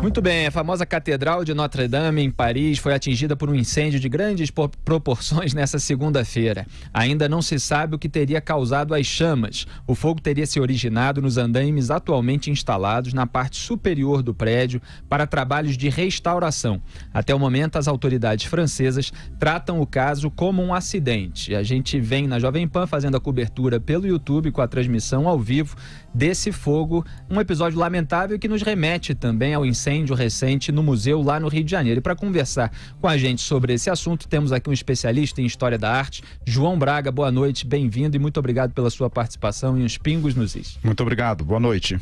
Muito bem, a famosa Catedral de Notre-Dame, em Paris, foi atingida por um incêndio de grandes proporções nessa segunda-feira. Ainda não se sabe o que teria causado as chamas. O fogo teria se originado nos andaimes atualmente instalados na parte superior do prédio para trabalhos de restauração. Até o momento, as autoridades francesas tratam o caso como um acidente. A gente vem na Jovem Pan fazendo a cobertura pelo YouTube com a transmissão ao vivo desse fogo, um episódio lamentável que nos remete também também ao incêndio recente no museu lá no Rio de Janeiro. E para conversar com a gente sobre esse assunto, temos aqui um especialista em história da arte, João Braga. Boa noite, bem-vindo e muito obrigado pela sua participação em Os Pingos nos Is. Muito obrigado, boa noite.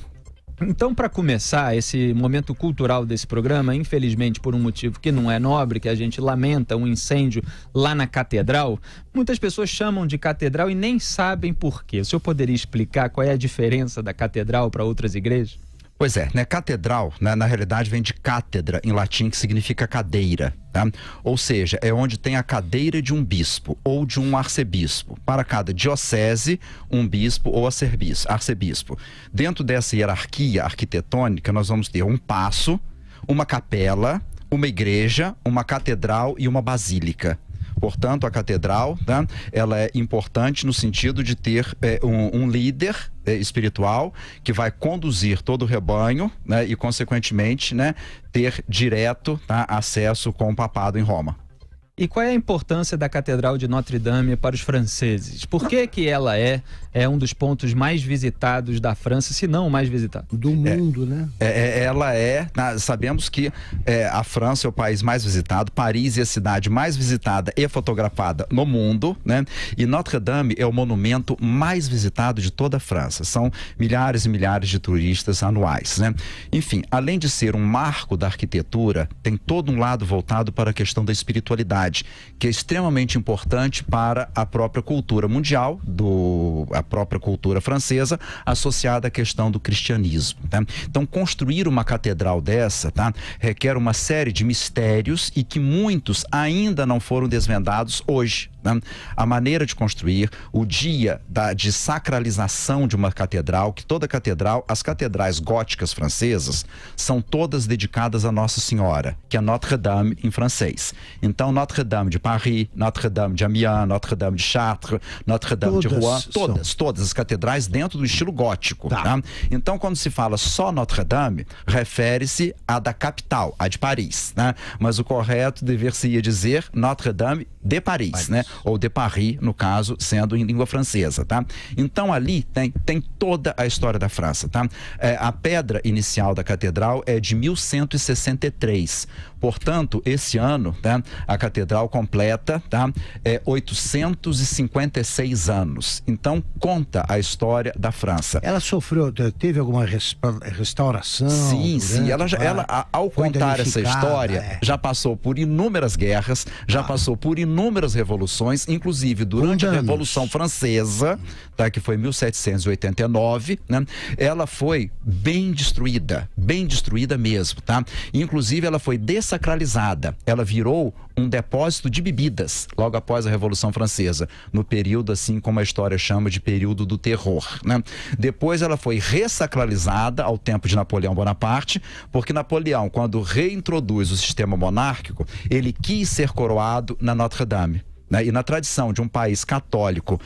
Então, para começar esse momento cultural desse programa, infelizmente por um motivo que não é nobre, que a gente lamenta, um incêndio lá na catedral, muitas pessoas chamam de catedral e nem sabem por quê. O senhor poderia explicar qual é a diferença da catedral para outras igrejas? Pois é, né? Catedral, né? na realidade, vem de cátedra em latim, que significa cadeira. Tá? Ou seja, é onde tem a cadeira de um bispo ou de um arcebispo. Para cada diocese, um bispo ou arcebispo. Dentro dessa hierarquia arquitetônica, nós vamos ter um passo, uma capela, uma igreja, uma catedral e uma basílica. Portanto, a catedral, né, ela é importante no sentido de ter é, um, um líder é, espiritual que vai conduzir todo o rebanho né, e, consequentemente, né, ter direto tá, acesso com o papado em Roma. E qual é a importância da Catedral de Notre Dame para os franceses? Por que, que ela é, é um dos pontos mais visitados da França, se não o mais visitado? Do é. mundo, né? é, né? É, ela é, sabemos que é, a França é o país mais visitado, Paris é a cidade mais visitada e fotografada no mundo, né? E Notre Dame é o monumento mais visitado de toda a França. São milhares e milhares de turistas anuais, né? Enfim, além de ser um marco da arquitetura, tem todo um lado voltado para a questão da espiritualidade que é extremamente importante para a própria cultura mundial, do, a própria cultura francesa, associada à questão do cristianismo. Tá? Então, construir uma catedral dessa tá, requer uma série de mistérios e que muitos ainda não foram desvendados hoje. Tá? A maneira de construir, o dia da, de sacralização de uma catedral, que toda catedral, as catedrais góticas francesas, são todas dedicadas a Nossa Senhora, que é Notre Dame em francês. Então, Notre Notre-Dame de Paris, Notre-Dame de Amiens, Notre-Dame de Chartres, Notre-Dame de Rouen, todas, são. todas as catedrais dentro do estilo gótico. Tá. Tá? Então, quando se fala só Notre-Dame, refere-se à da capital, à de Paris. Né? Mas o correto dever-se-ia dizer Notre-Dame de Paris, Paris, né? Ou de Paris, no caso, sendo em língua francesa, tá? Então ali tem, tem toda a história da França, tá? É, a pedra inicial da catedral é de 1163. Portanto, esse ano, né, a catedral catedral completa tá? é, 856 anos. Então, conta a história da França. Ela sofreu, teve alguma restauração? Sim, sim. Ela, ela ao contar essa história, é. já passou por inúmeras guerras, já ah. passou por inúmeras revoluções, inclusive durante Quantos a Revolução anos? Francesa, tá? que foi 1789, né? ela foi bem destruída, bem destruída mesmo. Tá? Inclusive, ela foi dessacralizada. Ela virou um depósito de bebidas logo após a Revolução Francesa, no período assim como a história chama de período do terror. Né? Depois ela foi ressacralizada ao tempo de Napoleão Bonaparte, porque Napoleão, quando reintroduz o sistema monárquico, ele quis ser coroado na Notre Dame. Né? E na tradição de um país católico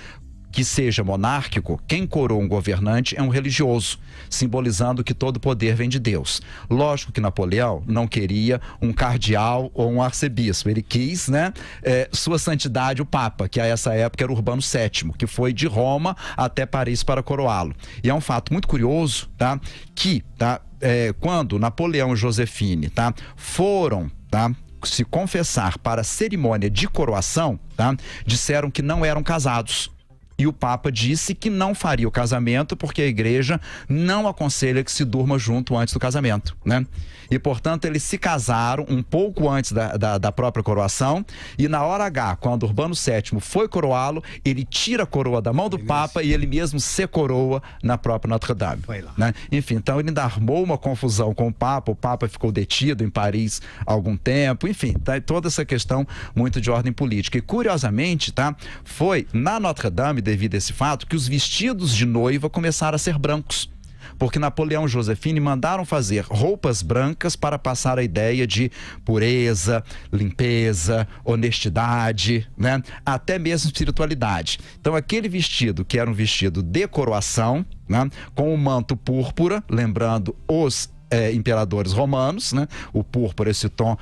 que seja monárquico, quem coroa um governante é um religioso, simbolizando que todo poder vem de Deus. Lógico que Napoleão não queria um cardeal ou um arcebispo, ele quis, né, é, Sua Santidade o Papa, que a essa época era Urbano VII, que foi de Roma até Paris para coroá-lo. E é um fato muito curioso, tá, que, tá, é, quando Napoleão e Josefine, tá, foram, tá, se confessar para a cerimônia de coroação, tá? Disseram que não eram casados. E o Papa disse que não faria o casamento porque a igreja não aconselha que se durma junto antes do casamento, né? E, portanto, eles se casaram um pouco antes da, da, da própria coroação e na hora H, quando Urbano VII foi coroá-lo, ele tira a coroa da mão do Papa e ele mesmo se coroa na própria Notre-Dame. Né? Enfim, então ele ainda armou uma confusão com o Papa, o Papa ficou detido em Paris há algum tempo, enfim, tá, toda essa questão muito de ordem política. E, curiosamente, tá, foi na Notre-Dame devido a esse fato que os vestidos de noiva começaram a ser brancos porque Napoleão e Josefine mandaram fazer roupas brancas para passar a ideia de pureza, limpeza, honestidade, né? até mesmo espiritualidade. Então, aquele vestido que era um vestido de coroação, né? com o um manto púrpura, lembrando os é, imperadores romanos, né? o púrpura, esse tom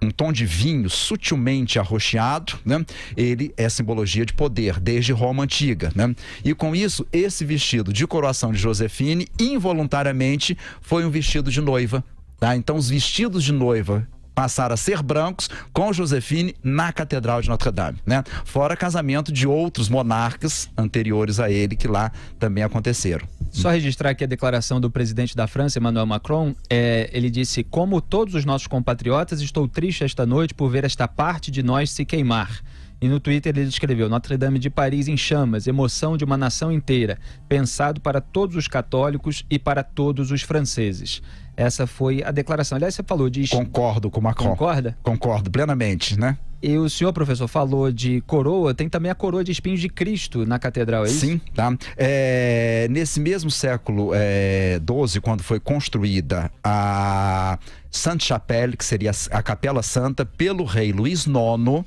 um tom de vinho sutilmente arroxeado, né? ele é simbologia de poder, desde Roma antiga. Né? E com isso, esse vestido de coroação de Josefine, involuntariamente, foi um vestido de noiva. Tá? Então, os vestidos de noiva passar a ser brancos com Josefine na Catedral de Notre Dame, né? Fora casamento de outros monarcas anteriores a ele que lá também aconteceram. Só registrar aqui a declaração do presidente da França, Emmanuel Macron. É, ele disse: Como todos os nossos compatriotas, estou triste esta noite por ver esta parte de nós se queimar. E no Twitter ele escreveu: Notre Dame de Paris em chamas, emoção de uma nação inteira, pensado para todos os católicos e para todos os franceses. Essa foi a declaração. Aliás, você falou de. Concordo com Macron. Concorda? Concordo, plenamente, né? E o senhor, professor, falou de coroa, tem também a coroa de espinhos de Cristo na catedral, é isso? Sim, tá. É, nesse mesmo século XII, é, quando foi construída a Sainte-Chapelle, que seria a Capela Santa, pelo rei Luís IX,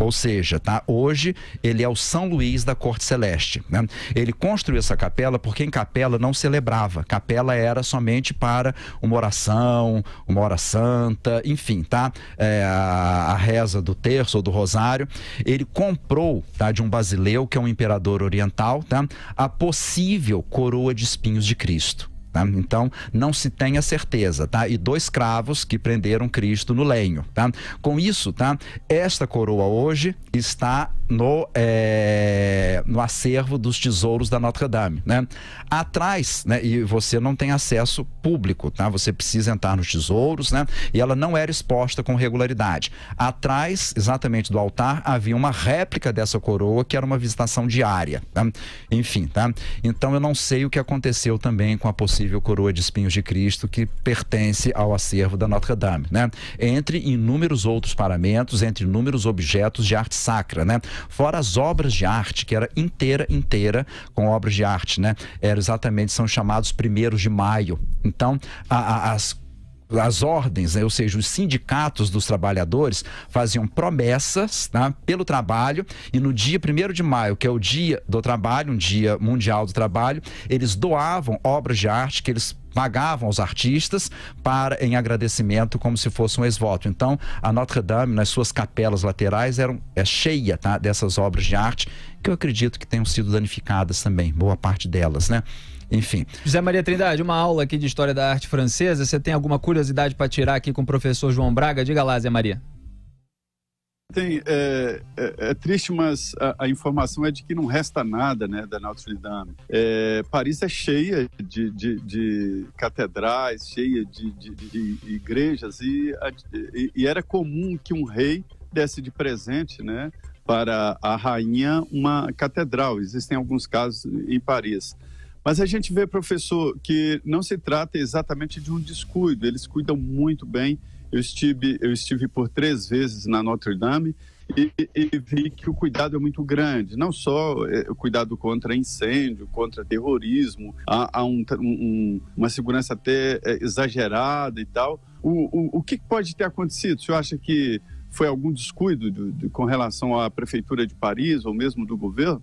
ou seja, tá? hoje ele é o São Luís da Corte Celeste. Né? Ele construiu essa capela porque em capela não celebrava. Capela era somente para uma oração, uma hora santa, enfim, tá? É, a, a, reza do terço ou do rosário. Ele comprou tá, de um basileu, que é um imperador oriental, tá? a possível coroa de espinhos de Cristo. Tá? Então, não se tem a certeza, tá? E dois cravos que prenderam Cristo no lenho, tá? Com isso, tá? Esta coroa hoje está no, é, no acervo dos tesouros da Notre Dame, né? Atrás, né? E você não tem acesso público, tá? Você precisa entrar nos tesouros, né? E ela não era exposta com regularidade. Atrás, exatamente do altar, havia uma réplica dessa coroa que era uma visitação diária, tá? Enfim, tá? Então, eu não sei o que aconteceu também com a possibilidade possível coroa de espinhos de Cristo que pertence ao acervo da Notre Dame, né? Entre inúmeros outros paramentos, entre inúmeros objetos de arte sacra, né? Fora as obras de arte, que era inteira, inteira com obras de arte, né? Era exatamente, são chamados primeiros de maio. Então, a, a, as as ordens, né? ou seja, os sindicatos dos trabalhadores faziam promessas tá? pelo trabalho e no dia 1 de maio, que é o dia do trabalho, um dia mundial do trabalho, eles doavam obras de arte que eles pagavam aos artistas para em agradecimento como se fosse um ex-voto. Então, a Notre Dame, nas suas capelas laterais, eram, é cheia tá? dessas obras de arte que eu acredito que tenham sido danificadas também, boa parte delas, né? Enfim. José Maria Trindade, uma aula aqui de História da Arte Francesa. Você tem alguma curiosidade para tirar aqui com o professor João Braga? Diga lá, Zé Maria. Tem, é, é, é, triste, mas a, a, informação é de que não resta nada né, da Notre Dame. É, Paris é cheia de, de, de catedrais, cheia de, de igrejas, e, a, e, e, era comum que um rei desse de presente né, para a rainha uma catedral. Existem alguns casos em Paris. Mas a gente vê, professor, que não se trata exatamente de um descuido, eles cuidam muito bem. Eu estive, eu estive por três vezes na Notre Dame e, e vi que o cuidado é muito grande, não só é, o cuidado contra incêndio, contra terrorismo, há, há um, um, uma segurança até é, exagerada e tal. O, o, o que pode ter acontecido? O senhor acha que foi algum descuido com relação à prefeitura de Paris ou mesmo do governo?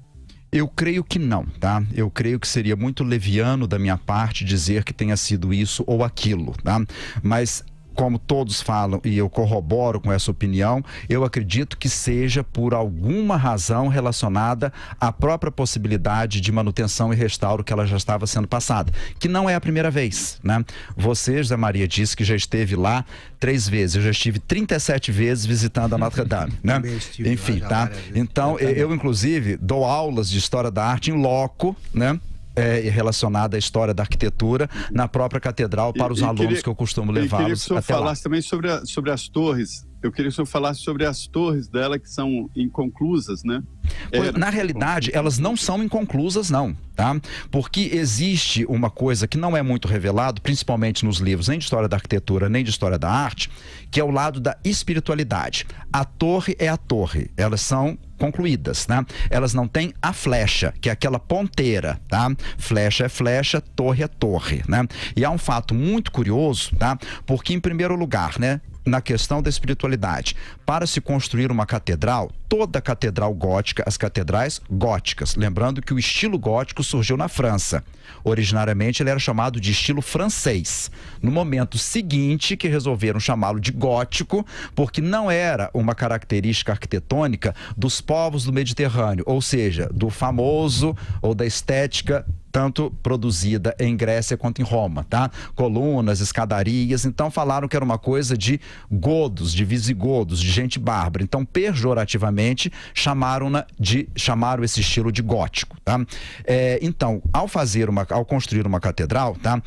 Eu creio que não, tá? Eu creio que seria muito leviano da minha parte dizer que tenha sido isso ou aquilo, tá? Mas como todos falam, e eu corroboro com essa opinião, eu acredito que seja por alguma razão relacionada à própria possibilidade de manutenção e restauro que ela já estava sendo passada, que não é a primeira vez, né? Você, José Maria, disse que já esteve lá três vezes, eu já estive 37 vezes visitando a Notre Dame, né? Enfim, tá? Então, eu, inclusive, dou aulas de história da arte em loco, né? é, relacionada à história da arquitetura na própria catedral para os e, e alunos queria, que eu costumo levá-los. Eu queria que você falasse lá. também sobre, a, sobre as torres eu queria que o senhor falasse sobre as torres dela que são inconclusas, né? Era. Na realidade, elas não são inconclusas, não, tá? Porque existe uma coisa que não é muito revelado, principalmente nos livros, nem de história da arquitetura, nem de história da arte, que é o lado da espiritualidade. A torre é a torre, elas são concluídas, né? Elas não têm a flecha, que é aquela ponteira, tá? Flecha é flecha, torre é torre, né? E há um fato muito curioso, tá? Porque em primeiro lugar, né, na questão da espiritualidade. Para se construir uma catedral, toda catedral gótica, as catedrais góticas. Lembrando que o estilo gótico surgiu na França. Originariamente ele era chamado de estilo francês. No momento seguinte que resolveram chamá-lo de gótico, porque não era uma característica arquitetônica dos povos do Mediterrâneo, ou seja, do famoso ou da estética tanto produzida em Grécia quanto em Roma, tá? Colunas, escadarias, então falaram que era uma coisa de godos, de visigodos, de gente bárbara. Então, pejorativamente, chamaram de chamaram esse estilo de gótico, tá? É, então, ao fazer uma, ao construir uma catedral, tá?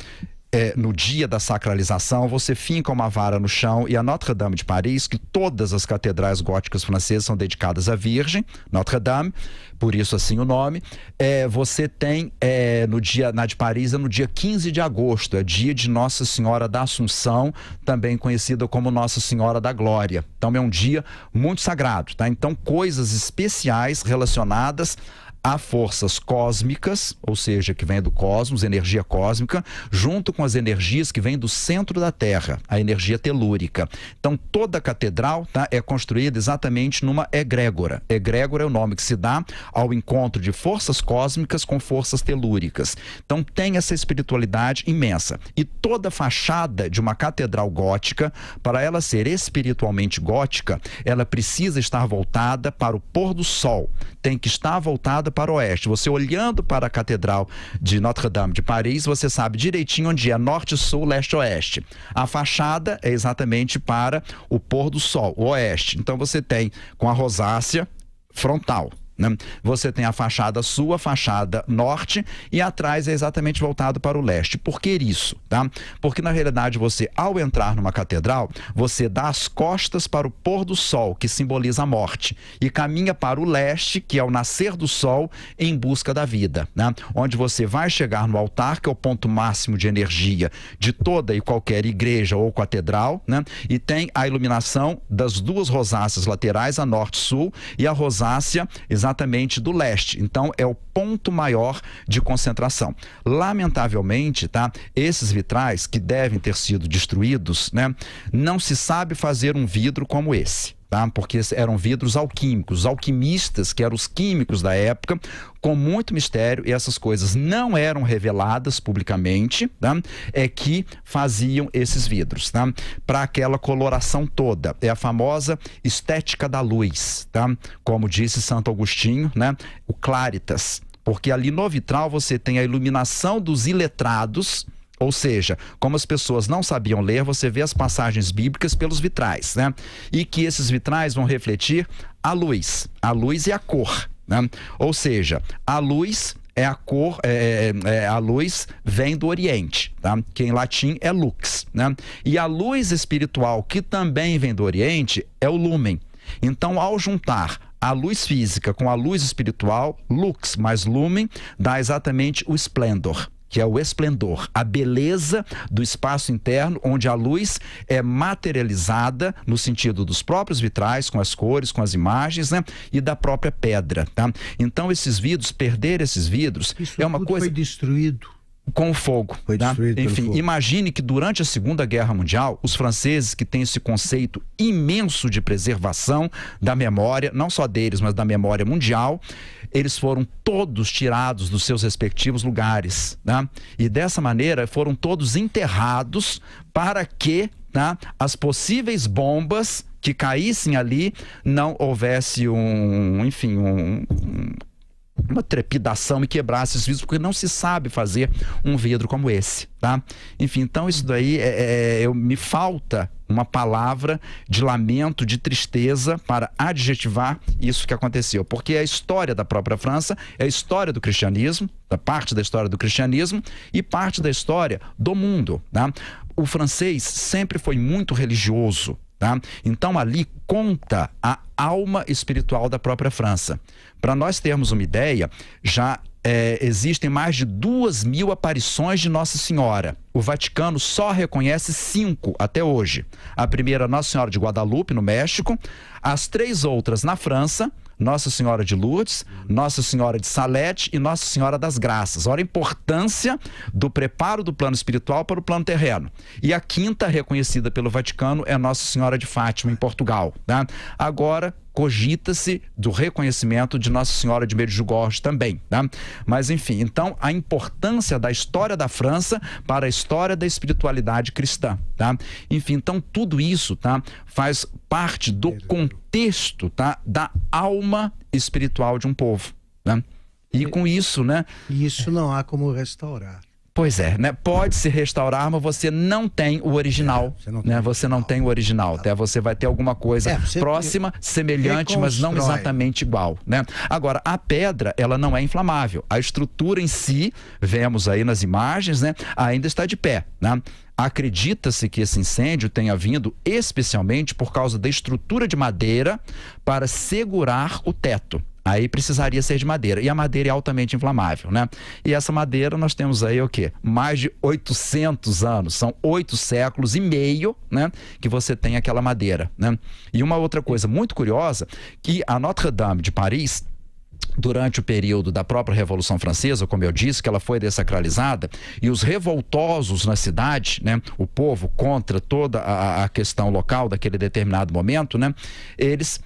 é, no dia da sacralização, você finca uma vara no chão e a Notre Dame de Paris, que todas as catedrais góticas francesas são dedicadas à Virgem, Notre Dame, por isso assim o nome, é, você tem é, no dia, na de Paris é no dia 15 de agosto, é dia de Nossa Senhora da Assunção, também conhecida como Nossa Senhora da Glória. Então é um dia muito sagrado, tá? Então coisas especiais relacionadas há forças cósmicas, ou seja, que vem do cosmos, energia cósmica, junto com as energias que vêm do centro da Terra, a energia telúrica. Então, toda a catedral tá, é construída exatamente numa egrégora. Egrégora é o nome que se dá ao encontro de forças cósmicas com forças telúricas. Então, tem essa espiritualidade imensa. E toda a fachada de uma catedral gótica, para ela ser espiritualmente gótica, ela precisa estar voltada para o pôr do sol, tem que estar voltada virada para o oeste. Você olhando para a Catedral de Notre-Dame de Paris, você sabe direitinho onde é norte, sul, leste, oeste. A fachada é exatamente para o pôr do sol, o oeste. Então você tem com a rosácea frontal, né? Você tem a fachada sua a fachada norte e atrás é exatamente voltado para o leste. Por que isso? Tá? Porque na realidade você, ao entrar numa catedral, você dá as costas para o pôr do sol, que simboliza a morte, e caminha para o leste, que é o nascer do sol, em busca da vida. Né? Onde você vai chegar no altar, que é o ponto máximo de energia de toda e qualquer igreja ou catedral, né? e tem a iluminação das duas rosáceas laterais, a norte-sul, e a rosácea exatamente exatamente do leste. Então é o ponto maior de concentração. Lamentavelmente, tá? Esses vitrais que devem ter sido destruídos, né? Não se sabe fazer um vidro como esse. Tá? porque eram vidros alquímicos, alquimistas, que eram os químicos da época, com muito mistério, e essas coisas não eram reveladas publicamente, tá? é que faziam esses vidros, tá? para aquela coloração toda. É a famosa estética da luz, tá? como disse Santo Agostinho, né? o claritas, porque ali no vitral você tem a iluminação dos iletrados, ou seja, como as pessoas não sabiam ler, você vê as passagens bíblicas pelos vitrais, né? E que esses vitrais vão refletir a luz, a luz e a cor, né? Ou seja, a luz é a cor, é é, é, é, a luz vem do Oriente, tá? que em latim é lux. Né? E a luz espiritual, que também vem do Oriente, é o lumen. Então, ao juntar a luz física com a luz espiritual, lux mais lumen dá exatamente o esplendor que é o esplendor, a beleza do espaço interno onde a luz é materializada no sentido dos próprios vitrais, com as cores, com as imagens, né? E da própria pedra, tá? Então esses vidros, perder esses vidros Isso é uma coisa foi destruído com o fogo. Foi tá? Enfim, fogo. imagine que durante a Segunda Guerra Mundial, os franceses que têm esse conceito imenso de preservação da memória, não só deles, mas da memória mundial, eles foram todos tirados dos seus respectivos lugares. Tá? E dessa maneira foram todos enterrados para que tá? as possíveis bombas que caíssem ali não houvesse um, enfim, um, um uma trepidação e quebrar esses vidros, porque não se sabe fazer um vidro como esse, tá? Enfim, então isso daí é, é, é eu, me falta uma palavra de lamento, de tristeza para adjetivar isso que aconteceu, porque é a história da própria França, é a história do cristianismo, da parte da história do cristianismo e parte da história do mundo, tá? O francês sempre foi muito religioso, Tá? Então ali conta a alma espiritual da própria França. Para nós termos uma ideia, já é, existem mais de duas mil aparições de Nossa Senhora. O Vaticano só reconhece cinco até hoje. A primeira Nossa Senhora de Guadalupe, no México, as três outras na França, nossa Senhora de Lourdes, Nossa Senhora de Salete e Nossa Senhora das Graças. Olha a importância do preparo do plano espiritual para o plano terreno. E a quinta reconhecida pelo Vaticano é Nossa Senhora de Fátima, em Portugal. Tá? Agora, cogita-se do reconhecimento de Nossa Senhora de Medjugorje também, tá? Mas enfim, então a importância da história da França para a história da espiritualidade cristã, tá? Enfim, então tudo isso, tá? Faz parte do contexto, tá? Da alma espiritual de um povo, né? E com isso, né? Isso não há como restaurar. Pois é, né? Pode se restaurar, mas você não tem o original. É, você não né? tem, né? você não tem o original. Até Você vai ter alguma coisa é, próxima, semelhante, mas não exatamente igual. Né? Agora, a pedra, ela não é inflamável. A estrutura em si, vemos aí nas imagens, né? ainda está de pé. Né? Acredita-se que esse incêndio tenha vindo especialmente por causa da estrutura de madeira para segurar o teto. Aí precisaria ser de madeira. E a madeira é altamente inflamável, né? E essa madeira nós temos aí o quê? Mais de 800 anos, são oito séculos e meio, né? Que você tem aquela madeira, né? E uma outra coisa muito curiosa, que a Notre-Dame de Paris durante o período da própria Revolução Francesa, como eu disse, que ela foi desacralizada, e os revoltosos na cidade, né, o povo contra toda a, a questão local daquele determinado momento, né, eles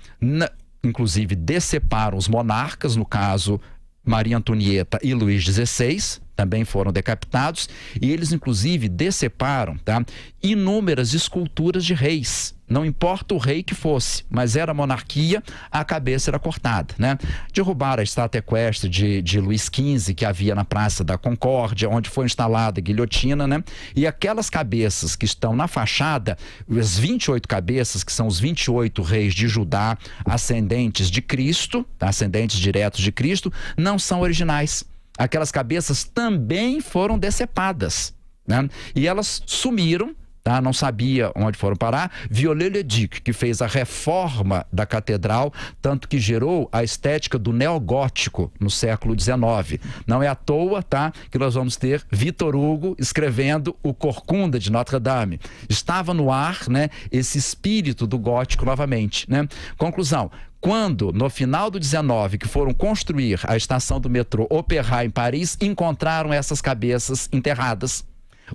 inclusive deceparam os monarcas, no caso Maria Antonieta e Luís XVI, também foram decapitados e eles inclusive deceparam, tá? Inúmeras esculturas de reis. Não importa o rei que fosse, mas era monarquia, a cabeça era cortada, né? Derrubaram a estátua equestre de, de Luís XV, que havia na Praça da Concórdia, onde foi instalada a guilhotina, né? E aquelas cabeças que estão na fachada, as 28 cabeças, que são os 28 reis de Judá, ascendentes de Cristo, tá? ascendentes diretos de Cristo, não são originais aquelas cabeças também foram decepadas. Né? E elas sumiram Tá, não sabia onde foram parar. Viollet-le-Duc, que fez a reforma da catedral, tanto que gerou a estética do neogótico no século XIX. Não é à toa tá, que nós vamos ter Vitor Hugo escrevendo O Corcunda de Notre-Dame. Estava no ar né, esse espírito do gótico novamente. Né? Conclusão, quando, no final do 19, que foram construir a estação do metrô Opéra em Paris, encontraram essas cabeças enterradas.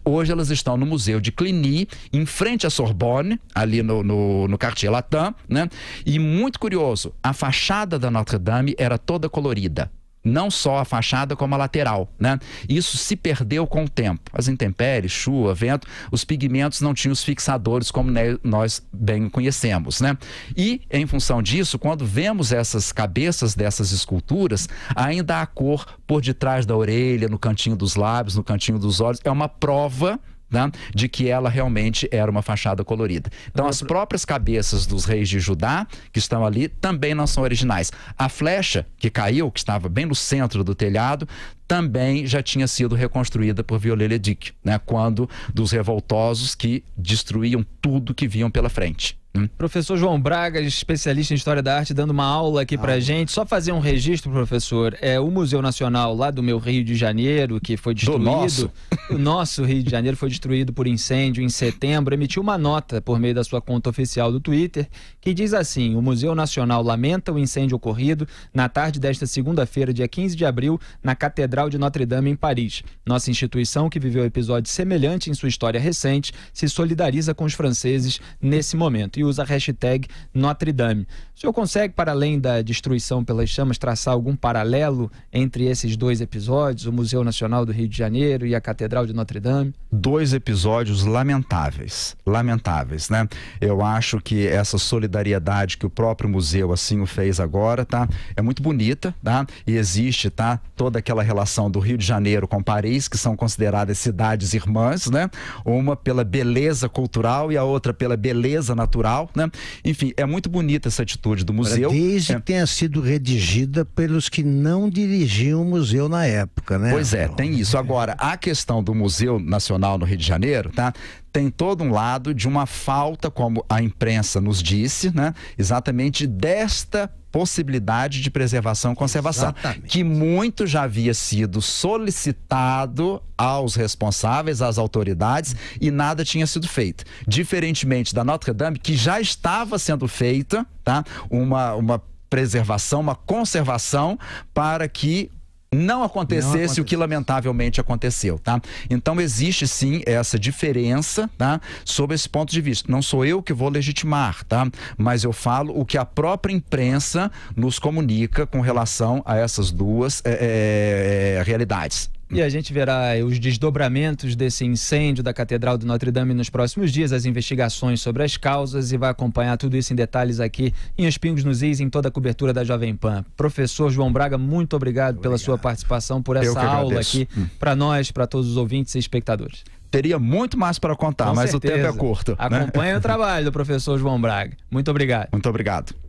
Hoje elas estão no Museu de Cluny, em frente à Sorbonne, ali no, no, no Cartier Latin, né? E muito curioso, a fachada da Notre Dame era toda colorida não só a fachada como a lateral, né? Isso se perdeu com o tempo. As intempéries, chuva, vento, os pigmentos não tinham os fixadores como nós bem conhecemos, né? E em função disso, quando vemos essas cabeças dessas esculturas, ainda a cor por detrás da orelha, no cantinho dos lábios, no cantinho dos olhos, é uma prova né? de que ela realmente era uma fachada colorida. Então, as próprias cabeças dos reis de Judá, que estão ali, também não são originais. A flecha que caiu, que estava bem no centro do telhado, também já tinha sido reconstruída por viollet le né, quando dos revoltosos que destruíam tudo que viam pela frente. Hum. Professor João Braga, especialista em História da Arte, dando uma aula aqui ah. pra gente. Só fazer um registro, professor. É, o Museu Nacional lá do meu Rio de Janeiro, que foi destruído. Nosso. O nosso Rio de Janeiro foi destruído por incêndio em setembro. Emitiu uma nota por meio da sua conta oficial do Twitter que diz assim: O Museu Nacional lamenta o incêndio ocorrido na tarde desta segunda-feira, dia 15 de abril, na Catedral Catedral de Notre Dame em Paris. Nossa instituição, que viveu episódio semelhante em sua história recente, se solidariza com os franceses nesse momento e usa a hashtag Notre Dame. O senhor consegue, para além da destruição pelas chamas, traçar algum paralelo entre esses dois episódios, o Museu Nacional do Rio de Janeiro e a Catedral de Notre Dame? Dois episódios lamentáveis, lamentáveis, né? Eu acho que essa solidariedade que o próprio museu assim o fez agora, tá? É muito bonita, tá? E existe, tá? Toda aquela relação comparação do Rio de Janeiro com Paris, que são consideradas cidades irmãs, né? Uma pela beleza cultural e a outra pela beleza natural, né? Enfim, é muito bonita essa atitude do museu. Desde é. que tenha sido redigida pelos que não dirigiam o museu na época, né? Pois é, tem isso. Agora, a questão do Museu Nacional no Rio de Janeiro, tá? Tem todo um lado de uma falta, como a imprensa nos disse, né? Exatamente desta possibilidade de preservação e conservação, Exatamente. que muito já havia sido solicitado aos responsáveis, às autoridades, e nada tinha sido feito. Diferentemente da Notre Dame, que já estava sendo feita tá? uma, uma preservação, uma conservação para que não acontecesse não o que lamentavelmente aconteceu, tá? Então existe sim essa diferença, tá? Sob esse ponto de vista. Não sou eu que vou legitimar, tá? Mas eu falo o que a própria imprensa nos comunica com relação a essas duas é, é, realidades. E a gente verá os desdobramentos desse incêndio da Catedral de Notre Dame nos próximos dias, as investigações sobre as causas e vai acompanhar tudo isso em detalhes aqui em Os Pingos nos Is, em toda a cobertura da Jovem Pan. Professor João Braga, muito obrigado, obrigado. pela sua participação, por essa aula aqui hum. para nós, para todos os ouvintes e espectadores teria muito mais para contar, Com mas certeza. o tempo é curto. Acompanhe né? o trabalho do professor João Braga. Muito obrigado. Muito obrigado.